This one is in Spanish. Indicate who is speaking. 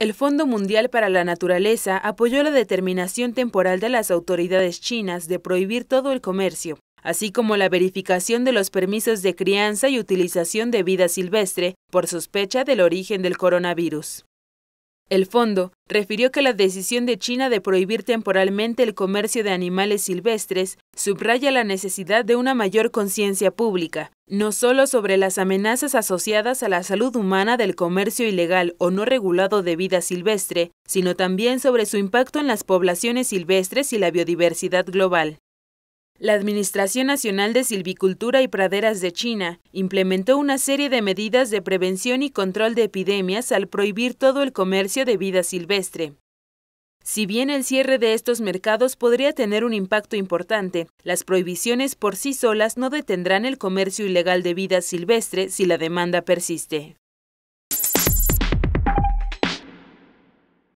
Speaker 1: El Fondo Mundial para la Naturaleza apoyó la determinación temporal de las autoridades chinas de prohibir todo el comercio, así como la verificación de los permisos de crianza y utilización de vida silvestre por sospecha del origen del coronavirus. El fondo refirió que la decisión de China de prohibir temporalmente el comercio de animales silvestres subraya la necesidad de una mayor conciencia pública, no solo sobre las amenazas asociadas a la salud humana del comercio ilegal o no regulado de vida silvestre, sino también sobre su impacto en las poblaciones silvestres y la biodiversidad global. La Administración Nacional de Silvicultura y Praderas de China implementó una serie de medidas de prevención y control de epidemias al prohibir todo el comercio de vida silvestre. Si bien el cierre de estos mercados podría tener un impacto importante, las prohibiciones por sí solas no detendrán el comercio ilegal de vida silvestre si la demanda persiste.